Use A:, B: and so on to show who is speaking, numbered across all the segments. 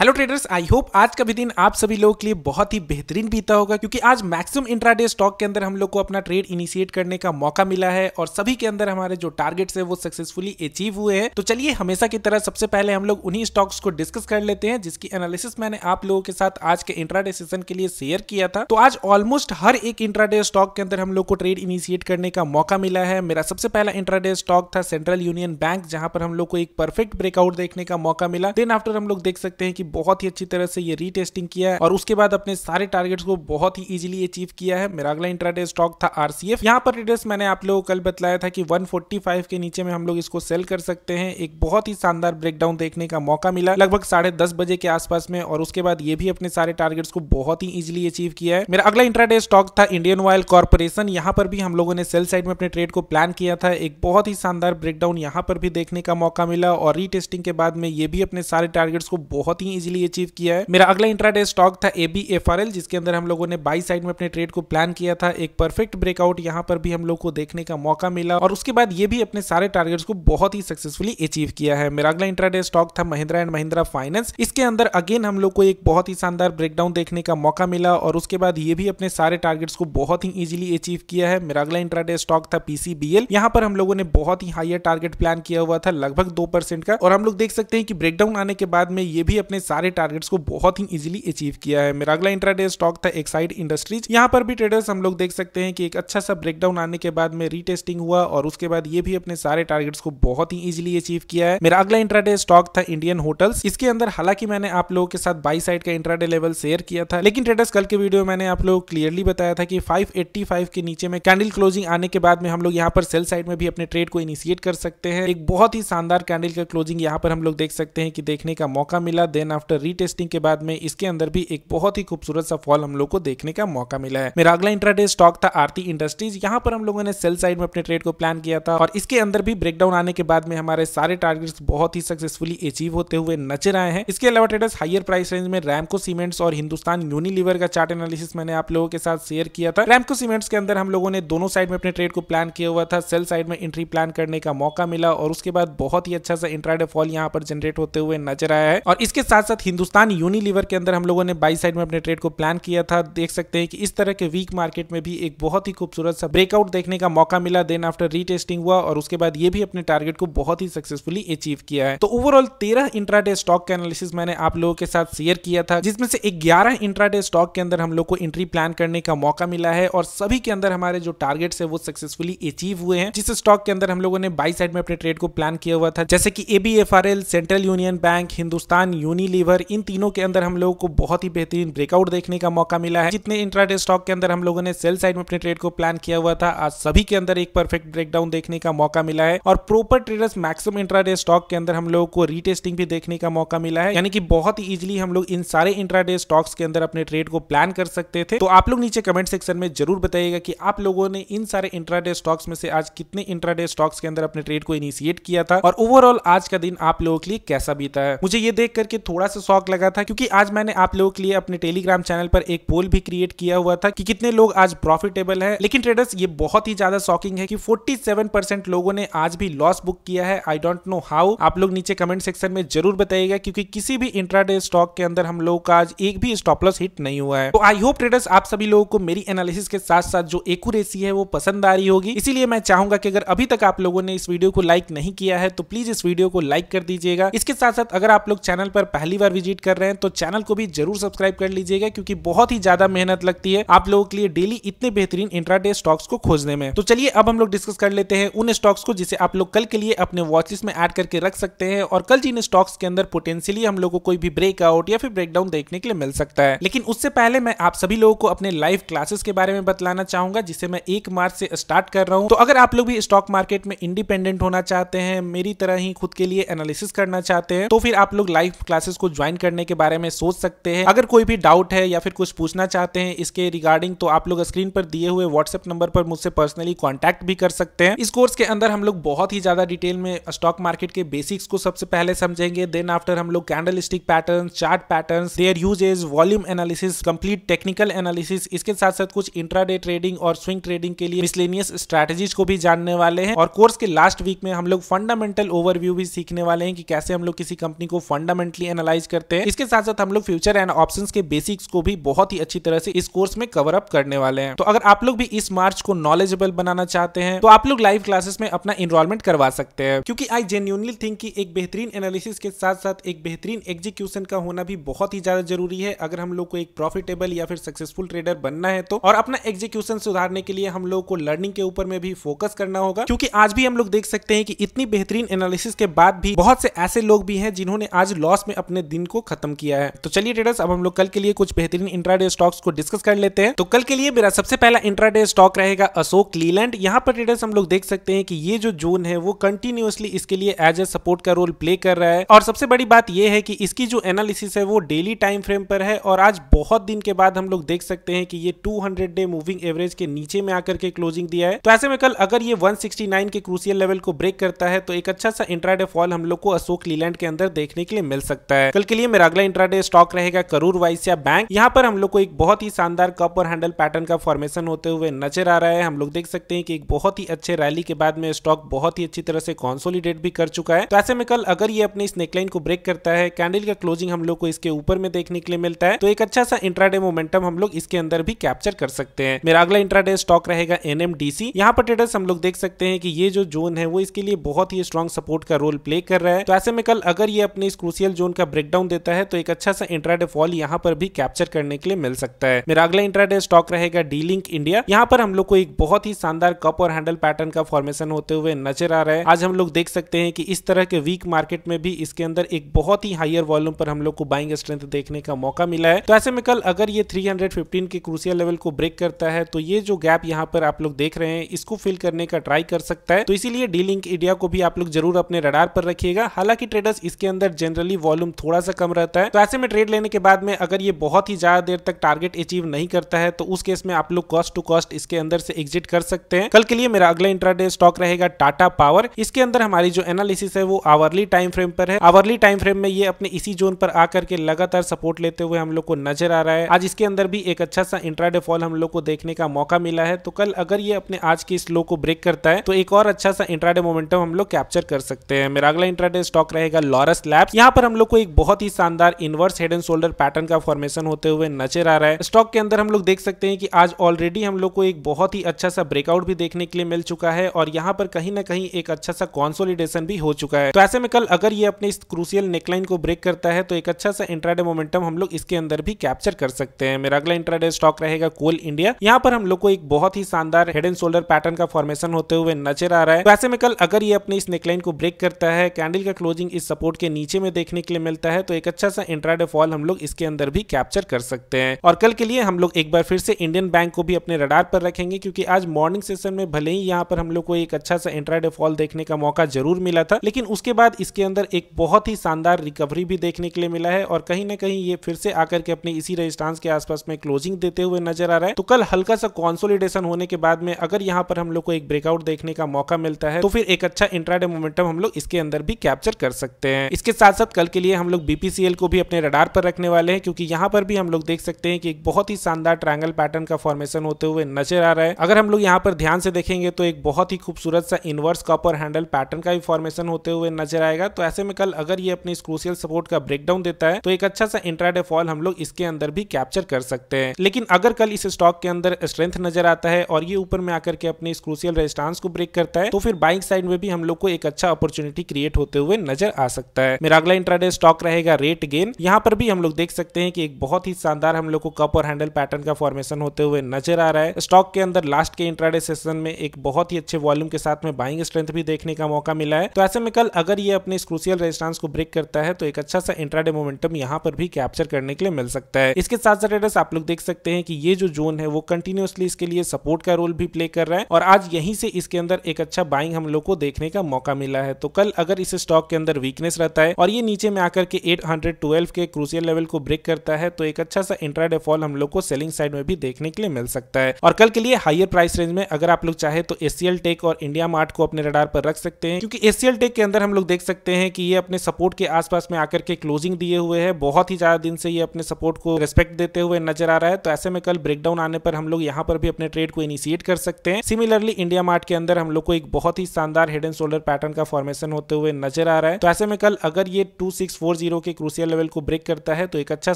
A: hello traders I hope आज का भी दिन आप सभी लोगों के लिए बहुत ही बेहतरीन बीता होगा क्योंकि आज मैक्सिमम इंट्राडे स्टॉक के अंदर हम लोग को अपना ट्रेड इनिशिएट करने का मौका मिला है और सभी के अंदर हमारे जो टारगेट्स है वो सक्सेसफुली अचीव हुए हैं तो चलिए हमेशा की तरह सबसे पहले हम लोग उन्हीं स्टॉक्स को डिस्कस कर लेते हैं जिसकी एनालिसिस मैंने आप लोगों के साथ आज के इंट्राडे सेशन के लिए शेयर किया था तो आज ऑलमोस्ट हर एक इंट्राडे स्टॉक के अंदर हम लोग को ट्रेड इनिशिएट करने का मौका मिला है मेरा सबसे पहला इंट्राडे स्टॉक था सेंट्रल यूनियन बैंक जहां पर हम लोग को एक परफेक्ट ब्रेकआउट देखने का मौका मिला देन आफ्टर हम लोग देख सकते हैं कि बहुत ही अच्छी तरह से ये रीटेस्टिंग किया है और उसके बाद अपने सारे टारगेट्स को बहुत ही इजीली अचीव किया है मेरा अगला इंट्राडे स्टॉक था आरसीएफ यहाँ पर ट्रेडर्स मैंने आप लोगों को कल बताया था कि 145 के नीचे में हम लोग इसको सेल कर सकते हैं एक बहुत ही शानदार ब्रेकडाउन देखने का मौका मिला लगभग साढ़े दस बजे के आसपास में और उसके बाद ये भी अपने सारे टारगेट्स को बहुत ही इजिली अचीव किया है मेरा अगला इंट्राडे स्टॉक था इंडियन ऑयल कॉर्पोरेशन यहाँ पर भी हम लोगों ने सेल साइड में अपने ट्रेड को प्लान किया था एक बहुत ही शानदार ब्रेकडाउन यहाँ पर भी देखने का मौका मिला और रीटेस्टिंग के बाद में ये भी अपने सारे टारगेट्स को बहुत ही इजीली अचीव किया है मेरा अगला इंट्राडे स्टॉक था एबी एफआरएल जिसके अंदर हम लोगों ने बाई साइड में अपने ट्रेड को प्लान किया था एक परफेक्ट ब्रेकआउट यहाँ पर भी हम लोग को देखने का मौका मिला और उसके बाद ये भी अपने सारे टारगेट को बहुत ही सक्सेसफुली अचीव किया है मेरा अगला इंट्राडे स्टॉक था महिंद्रा एंड महिंद्रा फाइनेंस इसके अंदर अगेन हम लोग को एक बहुत ही शानदार ब्रेकडाउन देखने का मौका मिला और उसके बाद ये भी अपने सारे टारगेट्स को बहुत ही इजीली अचीव किया है मेरा अगला इंट्राडे स्टॉक था पीसीबीएल यहाँ पर हम लोगों ने बहुत ही हाइयर टारगेट प्लान किया हुआ था लगभग दो परसेंट का और हम लोग देख सकते हैं कि ब्रेकडाउन आने के बाद में ये भी अपने सारे टारगेट्स को बहुत ही इजिली अचीव किया है मेरा अगला इंट्राडे स्टॉक था एक्साइड इंडस्ट्रीज यहाँ पर भी ट्रेडर्स हम लोग देख सकते हैं कि एक अच्छा सा ब्रेकडाउन आने के बाद में रीटेस्टिंग हुआ और उसके बाद ये भी अपने सारे टारगेट्स को बहुत ही इजिली अचीव किया है मेरा अगला इंट्राडे स्टॉक था इंडियन होटल्स इसके अंदर हालांकि मैंने आप लोगों के साथ बाई साइड का इंट्राडे लेवल शेयर किया था लेकिन ट्रेडर्स कल के वीडियो में मैंने आप लोग क्लियरली बताया था कि 585 के नीचे में कैंडल क्लोजिंग आने के बाद में हम लोग यहाँ पर सेल साइड में भी अपने ट्रेड को इनिशिएट कर सकते हैं एक बहुत ही शानदार कैंडल का क्लोजिंग यहाँ पर हम लोग देख सकते हैं कि देखने का मौका मिला देन आफ्टर रीटेस्टिंग के बाद में इसके अंदर भी एक बहुत ही खूबसूरत सा फॉल हम लोग को देखने का मौका मिला है मेरा अगला इंट्राडे स्टॉक था आरती इंडस्ट्रीज यहाँ पर हम लोगों ने सेल साइड में अपने ट्रेड को प्लान किया था और इसके अंदर भी ब्रेकडाउन आने के बाद में हमारे सारे टारगेट्स बहुत ही सक्सेसफुली अचीव होते हुए नजर आए हैं इसके अलावा ट्रेडर्स हायर प्राइस रेंज में रैमको सीमेंट्स और हिंदुस्तान यूनिलीवर का चार्ट एनालिसिस मैंने आप लोगों के साथ शेयर किया था रैमको सीमेंट्स के अंदर हम लोगों ने दोनों साइड में अपने ट्रेड को प्लान किया हुआ था सेल साइड में एंट्री प्लान करने का मौका मिला और उसके बाद बहुत ही अच्छा सा इंट्राडे फॉल यहाँ पर जनरेट होते हुए नजर आया है और इसके साथ साथ साथ हिंदुस्तान यूनिलीवर के अंदर हम लोगों ने बाई साइड में अपने ट्रेड को प्लान किया था देख सकते हैं कि इस तरह के वीक मार्केट में भी एक बहुत ही खूबसूरत सा ब्रेकआउट देखने का मौका मिला देन आफ्टर रीटेस्टिंग हुआ और उसके बाद ये भी अपने टारगेट को बहुत ही सक्सेसफुली अचीव किया है तो ओवरऑल तेरह इंट्राडे स्टॉक का एनालिसिस मैंने आप लोगों के साथ शेयर किया था जिसमें से ग्यारह इंट्राडे स्टॉक के अंदर हम लोग को एंट्री प्लान करने का मौका मिला है और सभी के अंदर हमारे जो टारगेट्स है वो सक्सेसफुली अचीव हुए हैं जिस स्टॉक के अंदर हम लोगों ने बाई साइड में अपने ट्रेड को प्लान किया हुआ था जैसे कि ABFRL Central Union Bank Hindustan Unilever इन तीनों के अंदर हम लोगों को बहुत ही बेहतरीन ब्रेकआउट देखने का मौका मिला है जितने इंट्राडे स्टॉक के अंदर हम लोगों ने सेल साइड में अपने ट्रेड को प्लान किया हुआ था आज सभी के अंदर एक परफेक्ट ब्रेकडाउन देखने का मौका मिला है और proper traders maximum intraday stock के अंदर हम लोगों को रीटेस्टिंग भी देखने का मौका मिला है यानी कि बहुत ही इजिली हम लोग इन सारे इंट्राडे स्टॉक्स के अंदर अपने ट्रेड को प्लान कर सकते थे तो आप लोग नीचे कमेंट सेक्शन में जरूर बताइएगा कि आप लोगों ने इन सारे इंट्राडे स्टॉक्स में से आज कितने इंट्राडे स्टॉक्स के अंदर अपने ट्रेड को इनिशिएट किया था और ओवरऑल आज का दिन आप लोगों के लिए कैसा बीता है मुझे ये देख करके थोड़ा थोड़ा सा शौक लगा था क्योंकि आज मैंने आप लोगों के लिए अपने टेलीग्राम चैनल पर एक पोल भी क्रिएट किया हुआ था कि कितने लोग आज प्रॉफिटेबल है लेकिन ट्रेडर्स ये बहुत ही ज्यादा शॉकिंग है कि 47% लोगों ने आज भी लॉस बुक किया है आई डोंट नो हाउ आप लोग नीचे कमेंट सेक्शन में जरूर बताइएगा क्योंकि किसी भी इंट्राडे स्टॉक के अंदर हम लोग का आज एक भी स्टॉप लॉस हिट नहीं हुआ है तो आई होप ट्रेडर्स आप सभी लोगों को मेरी एनालिसिस के साथ साथ जो एक्यूरेसी है वो पसंद आ रही होगी इसीलिए मैं चाहूंगा कि अगर अभी तक आप लोगों ने इस वीडियो को लाइक नहीं किया है तो प्लीज इस वीडियो को लाइक कर दीजिएगा इसके साथ साथ अगर आप लोग चैनल पर पहली पहली बार विजिट कर रहे हैं तो चैनल को भी जरूर सब्सक्राइब कर लीजिएगा क्योंकि बहुत ही ज्यादा मेहनत लगती है आप लोगों के लिए डेली इतने बेहतरीन इंट्राडे स्टॉक्स को खोजने में तो चलिए अब हम लोग डिस्कस कर लेते हैं उन स्टॉक्स को जिसे आप लोग कल के लिए अपने वॉचलिस्ट में एड करके रख सकते हैं और कल जिन स्टॉक्स के अंदर पोटेंशियली हम लोग को कोई भी ब्रेकआउट या फिर ब्रेकडाउन देखने के लिए मिल सकता है लेकिन उससे पहले मैं आप सभी लोगों को अपने लाइव क्लासेस के बारे में बतलाना चाहूंगा जिसे मैं एक मार्च से स्टार्ट कर रहा हूँ तो अगर आप लोग भी स्टॉक मार्केट में इंडिपेंडेंट होना चाहते हैं मेरी तरह ही खुद के लिए एनालिसिस करना चाहते हैं तो फिर आप लोग लाइव क्लासेस क्लासेस को ज्वाइन करने के बारे में सोच सकते हैं अगर कोई भी डाउट है या फिर कुछ पूछना चाहते हैं इसके रिगार्डिंग तो आप लोग स्क्रीन पर दिए हुए व्हाट्सएप नंबर पर मुझसे पर्सनली कॉन्टैक्ट भी कर सकते हैं इस कोर्स के अंदर हम लोग बहुत ही ज्यादा डिटेल में स्टॉक मार्केट के बेसिक्स को सबसे पहले समझेंगे देन आफ्टर हम लोग candlestick pattern chart pattern their usages volume analysis complete technical analysis इसके साथ साथ कुछ इंट्राडे ट्रेडिंग और स्विंग ट्रेडिंग के लिए मिसलेनियस स्ट्रेटेजीज को भी जानने वाले हैं और कोर्स के लास्ट वीक में हम लोग फंडामेंटल ओवरव्यू भी सीखने वाले हैं कि कैसे हम लोग किसी कंपनी को फंडामेंटली एनालिस एनालाइज करते हैं इसके साथ साथ हम लोग फ्यूचर एंड ऑप्शन के बेसिक्स को भी बहुत ही अच्छी तरह से इस कोर्स में कवर अप करने वाले हैं तो अगर आप लोग भी इस मार्च को नॉलेजेबल बनाना चाहते हैं तो आप लोग लाइव क्लासेस में अपना इनरोलमेंट करवा सकते हैं क्योंकि आई जेन्यूनली थिंक की एक बेहतरीन एनालिसिस के साथ साथ एक बेहतरीन एग्जीक्यूशन का होना भी बहुत ही ज्यादा जरूरी है अगर हम लोग को एक प्रॉफिटेबल या फिर सक्सेसफुल ट्रेडर बनना है तो और अपना एग्जीक्यूशन सुधारने के लिए हम लोग को लर्निंग के ऊपर में भी फोकस करना होगा क्योंकि आज भी हम लोग देख सकते हैं कि इतनी बेहतरीन एनालिसिस के बाद भी बहुत से ऐसे लोग भी हैं जिन्होंने आज लॉस में अपने अपने दिन को खत्म किया है तो चलिए ट्रेडर्स अब हम लोग कल के लिए कुछ बेहतरीन इंट्राडे स्टॉक्स को डिस्कस कर लेते हैं तो कल के लिए मेरा सबसे पहला इंट्राडे स्टॉक रहेगा अशोक लीलैंड यहाँ पर ट्रेडर्स हम लोग देख सकते हैं कि ये जो जोन है वो कंटिन्यूसली इसके लिए एज ए सपोर्ट का रोल प्ले कर रहा है और सबसे बड़ी बात यह है कि इसकी जो एनालिसिस है वो डेली टाइम फ्रेम पर है और आज बहुत दिन के बाद हम लोग देख सकते हैं कि ये 200 डे मूविंग एवरेज के नीचे में आकर के क्लोजिंग दिया है तो ऐसे में कल अगर ये 169 के क्रूसियल लेवल को ब्रेक करता है तो एक अच्छा सा इंट्राडे फॉल हम लोग को अशोक लीलैंड के अंदर देखने के लिए मिल सकता है है कल के लिए मेरा अगला इंट्राडे स्टॉक रहेगा करूर वाइस या बैंक यहाँ पर हम लोग को एक बहुत ही शानदार कप और हैंडल पैटर्न का फॉर्मेशन होते हुए नजर आ रहा है हम लोग देख सकते हैं कि एक बहुत ही अच्छे रैली के बाद में स्टॉक बहुत ही अच्छी तरह से कॉन्सोलिडेट भी कर चुका है तो ऐसे में कल अगर ये इस नेकलाइन को ब्रेक करता है कैंडल का क्लोजिंग हम लोग को इसके ऊपर में देखने के लिए मिलता है तो एक अच्छा सा इंट्राडे मोमेंटम हम लोग इसके अंदर भी कैप्चर कर सकते हैं मेरा अगला इंट्राडे स्टॉक रहेगा एनएमडीसी यहाँ पर ट्रेडर्स हम लोग देख सकते हैं कि ये जो जोन है वो इसके लिए बहुत ही स्ट्रॉन्ग सपोर्ट का रोल प्ले कर रहा है तो ऐसे में कल अगर ये अपने इस क्रूसियल जोन का ब्रेकडाउन देता है तो एक अच्छा सा इंट्राडे फॉल यहाँ पर भी कैप्चर करने के लिए मिल सकता है मेरा अगला इंट्राडे स्टॉक रहेगा डी लिंक इंडिया यहाँ पर हम लोग को एक बहुत ही शानदार कप और हैंडल पैटर्न का फॉर्मेशन होते हुए नजर आ रहा है आज हम लोग देख सकते हैं कि इस तरह के वीक मार्केट में भी इसके अंदर एक बहुत ही हाइयर वॉल्यूम पर हम लोग को बाइंग स्ट्रेंथ देखने का मौका मिला है तो ऐसे में कल अगर ये 315 के क्रूसियल लेवल को ब्रेक करता है तो ये जो गैप यहाँ पर आप लोग देख रहे हैं इसको फिल करने का ट्राई कर सकता है तो इसीलिए डी लिंक इंडिया को भी आप लोग जरूर अपने रडार पर रखिएगा हालांकि ट्रेडर्स इसके अंदर जनरली वॉल्यूम थोड़ा सा कम रहता है तो ऐसे में ट्रेड लेने के बाद में अगर ये बहुत ही ज्यादा देर तक टारगेट अचीव नहीं करता है तो उस केस में आप लोग कॉस्ट टू कॉस्ट इसके अंदर से एग्जिट कर सकते हैं कल के लिए मेरा अगला इंट्राडे स्टॉक रहेगा टाटा पावर इसके अंदर हमारी जो एनालिसिस है वो आवरली टाइम फ्रेम पर है आवरली टाइम फ्रेम में ये अपने इसी जोन पर आकर के लगातार सपोर्ट लेते हुए हम लोग को नजर आ रहा है आज इसके अंदर भी एक अच्छा सा इंट्राडे फॉल हम लोग को देखने का मौका मिला है तो कल अगर ये अपने आज के स्लो को ब्रेक करता है तो एक और अच्छा सा इंट्राडे मोमेंटम हम लोग कैप्चर कर सकते हैं मेरा अगला इंट्राडे स्टॉक रहेगा लॉरस लैब्स यहाँ पर हम लोग को एक बहुत ही शानदार inverse head and shoulder pattern का फॉर्मेशन होते हुए नजर आ रहा है स्टॉक के अंदर हम लोग देख सकते हैं कि आज ऑलरेडी हम लोग को एक बहुत ही अच्छा सा ब्रेकआउट भी देखने के लिए मिल चुका है और यहाँ पर कहीं ना कहीं एक अच्छा सा कॉन्सोलिडेशन भी हो चुका है तो ऐसे में कल अगर ये अपने इस क्रूसियल नेकलाइन को ब्रेक करता है तो एक अच्छा सा इंट्राडे मोमेंटम हम लोग इसके अंदर भी कैप्चर कर सकते हैं मेरा अगला इंट्राडे स्टॉक रहेगा कोल इंडिया यहाँ पर हम लोग को एक बहुत ही शानदार हेड एंड शोल्डर पैटर्न का फॉर्मेशन होते हुए नजर आ रहा है तो ऐसे में कल अगर ये अपने इस नेकलाइन को ब्रेक करता है कैंडल का क्लोजिंग इस सपोर्ट के नीचे में देखने के लिए मिलता है रहता है तो एक अच्छा सा इंट्राडे फॉल हम लोग इसके अंदर भी कैप्चर कर सकते हैं और कल के लिए हम लोग एक बार फिर से इंडियन बैंक को भी अपने रडार पर रखेंगे क्योंकि आज मॉर्निंग सेशन में भले ही यहाँ पर हम लोग को एक अच्छा सा इंट्राडे फॉल देखने का मौका जरूर मिला था लेकिन उसके बाद इसके अंदर एक बहुत ही शानदार रिकवरी भी देखने के लिए मिला है और कहीं ना कहीं ये फिर से आकर के अपने इसी रजिस्टांस के आसपास में क्लोजिंग देते हुए नजर आ रहा है तो कल हल्का सा कॉन्सोलिडेशन होने के बाद में अगर यहाँ पर हम लोग को एक ब्रेकआउट देखने का मौका मिलता है तो फिर एक अच्छा इंट्राडे मोमेंटम हम लोग इसके अंदर भी कैप्चर कर सकते हैं इसके साथ साथ कल के लिए हम हम लोग बीपीसीएल को भी अपने रडार पर रखने वाले हैं क्योंकि यहाँ पर भी हम लोग देख सकते हैं कि एक बहुत ही शानदार ट्रायंगल पैटर्न का फॉर्मेशन होते हुए नजर आ रहा है अगर हम लोग यहाँ पर ध्यान से देखेंगे तो एक बहुत ही खूबसूरत सा इनवर्स कॉपर हैंडल पैटर्न का भी फॉर्मेशन होते हुए नजर आएगा तो ऐसे में कल अगर ये अपने क्रूसियल सपोर्ट का ब्रेकडाउन देता है तो एक अच्छा सा इंट्राडे फॉल हम लोग इसके अंदर भी कैप्चर कर सकते हैं लेकिन अगर कल इस स्टॉक के अंदर स्ट्रेंथ नजर आता है और ये ऊपर में आकर के अपने स्क्रूसियल क्रूसियल रेजिस्टांस को ब्रेक करता है तो फिर बाइक साइड में भी हम लोग को एक अच्छा अपॉर्चुनिटी क्रिएट होते हुए नजर आ सकता है मेरा अगला इंट्राडे स्टॉक लॉक रहेगा रेट गेन यहाँ पर भी हम लोग देख सकते हैं कि एक बहुत ही शानदार हम लोग को कप और हैंडल पैटर्न का फॉर्मेशन होते हुए नजर आ रहा है स्टॉक के अंदर लास्ट के इंट्राडे सेशन में एक बहुत ही अच्छे वॉल्यूम के साथ में बाइंग स्ट्रेंथ भी देखने का मौका मिला है तो ऐसे में कल अगर ये अपने क्रूसियल रेजिस्टेंस को ब्रेक करता है तो एक अच्छा सा इंट्राडे मोमेंटम यहाँ पर भी कैप्चर करने के लिए मिल सकता है इसके साथ साथ आप लोग देख सकते हैं कि ये जो जोन है वो कंटिन्यूसली इसके लिए सपोर्ट का रोल भी प्ले कर रहा है और आज यहीं से इसके अंदर एक अच्छा बाइंग हम लोग को देखने का मौका मिला है तो कल अगर इस स्टॉक के अंदर वीकनेस रहता है और ये नीचे में आकर कि 812 के क्रूसियल लेवल को ब्रेक करता है तो एक अच्छा सा इंट्राडे फॉल हम लोग को सेलिंग साइड में भी देखने के लिए मिल सकता है और कल के लिए हाइयर प्राइस रेंज में अगर आप लोग चाहे तो एसीएल टेक और इंडिया मार्ट को अपने रडार पर रख सकते हैं क्योंकि एसीएल टेक के अंदर हम लोग देख सकते हैं कि ये अपने सपोर्ट के आसपास में आकर के क्लोजिंग दिए हुए है बहुत ही ज्यादा दिन से ये अपने सपोर्ट को रेस्पेक्ट देते हुए नजर आ रहा है तो ऐसे में कल ब्रेकडाउन आने पर हम लोग यहाँ पर भी अपने ट्रेड को इनिशिएट कर सकते हैं सिमिलरली इंडिया मार्ट के अंदर हम लोग को एक बहुत ही शानदार हेड एंड शोल्डर पैटर्न का फॉर्मेशन होते हुए नजर आ रहा है तो ऐसे में कल अगर ये टू जीरो के क्रूसियल लेवल को ब्रेक करता है तो एक अच्छा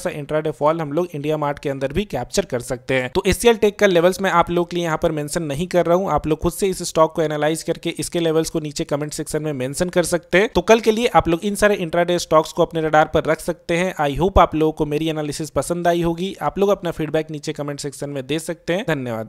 A: सा इंट्राडे फॉल हम लोग इंडिया मार्ट के अंदर भी कैप्चर कर सकते हैं तो एसियल टेक का लेवल्स मैं आप लोग के लिए यहाँ पर मेंशन नहीं कर रहा हूँ आप लोग खुद से इस स्टॉक को एनालाइज करके इसके लेवल्स को नीचे कमेंट सेक्शन में मेंशन कर सकते हैं तो कल के लिए आप लोग इन सारे इंट्राडे स्टॉक्स को अपने रडार पर रख सकते हैं आई होप आप लोगों को मेरी एनालिसिस पसंद आई होगी आप लोग अपना फीडबैक नीचे कमेंट सेक्शन में दे सकते हैं धन्यवाद